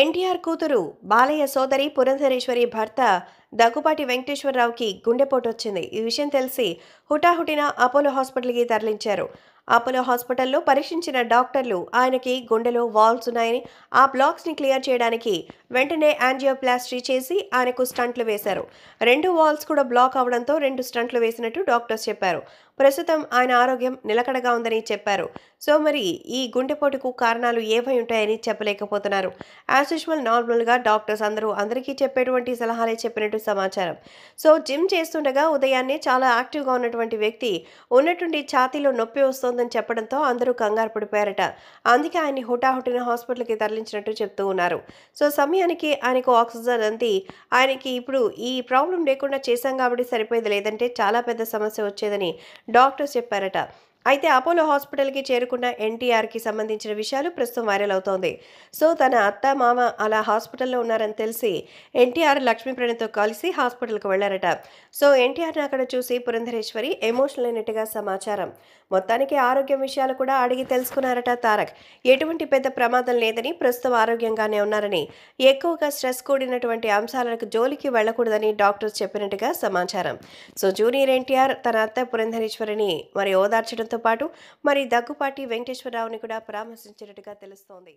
ఎన్టీఆర్ కూతురు బాలయ్య సోదరి పురంధరేశ్వరి భర్త దగ్గుపాటి వెంకటేశ్వరరావుకి గుండెపోటు వచ్చింది ఈ విషయం తెలిసి హుటాహుటిన అపోలో హాస్పిటల్కి తరలించారు అపోలో హాస్పిటల్లో పరీక్షించిన డాక్టర్లు ఆయనకి గుండెలో వాల్స్ ఉన్నాయని ఆ బ్లాక్స్ని క్లియర్ చేయడానికి వెంటనే యాంజియోప్లాస్టీ చేసి ఆయనకు స్టంట్లు వేశారు రెండు వాల్స్ కూడా బ్లాక్ అవడంతో రెండు స్టంట్లు వేసినట్టు డాక్టర్స్ చెప్పారు ప్రస్తుతం ఆయన ఆరోగ్యం నిలకడగా ఉందని చెప్పారు సో మరి ఈ గుండెపోటుకు కారణాలు ఏవై ఉంటాయని చెప్పలేకపోతున్నారు యాజ్ యూజువల్ నార్మల్గా డాక్టర్స్ అందరూ అందరికీ చెప్పేటువంటి సలహాలే చెప్పినట్టు సమాచారం సో జిమ్ చేస్తుండగా ఉదయాన్నే చాలా యాక్టివ్గా ఉన్నటువంటి వ్యక్తి ఉన్నటువంటి ఛాతీలో నొప్పి వస్తోందని చెప్పడంతో అందరూ కంగారు పడిపోయారట అందుకే ఆయన్ని హుటాహుటిన హాస్పిటల్కి తరలించినట్టు చెప్తూ ఉన్నారు సో సమయానికి ఆయనకు ఆక్సిజన్ అంది ఆయనకి ఇప్పుడు ఈ ప్రాబ్లం లేకుండా చేశాం కాబట్టి సరిపోయేది లేదంటే చాలా పెద్ద సమస్య వచ్చేదని డాక్టర్స్ చెప్పారట అయితే అపోలో హాస్పిటల్కి చేరుకున్న ఎన్టీఆర్కి సంబంధించిన విషయాలు ప్రస్తుతం వైరల్ అవుతోంది సో తన అత్త మామ అలా హాస్పిటల్లో ఉన్నారని తెలిసి ఎన్టీఆర్ లక్ష్మీప్రణితో కలిసి హాస్పిటల్కి వెళ్లారట సో ఎన్టీఆర్ని అక్కడ చూసి పురంధరేశ్వరి ఎమోషనల్ అయినట్టుగా సమాచారం మొత్తానికి ఆరోగ్యం విషయాలు కూడా అడిగి తెలుసుకున్నారట తారక్ ఎటువంటి పెద్ద ప్రమాదం లేదని ప్రస్తుతం ఆరోగ్యంగానే ఉన్నారని ఎక్కువగా స్ట్రెస్ కూడినటువంటి అంశాలకు జోలికి వెళ్లకూడదని డాక్టర్స్ చెప్పినట్టుగా సమాచారం సో జూనియర్ ఎన్టీఆర్ తన అత్త పురంధరేశ్వరిని మరి ఓదార్చడం పాటు మరి దగ్గుపాటి వెంకటేశ్వరరావుని కూడా పరామర్శించినట్టుగా తెలుస్తోంది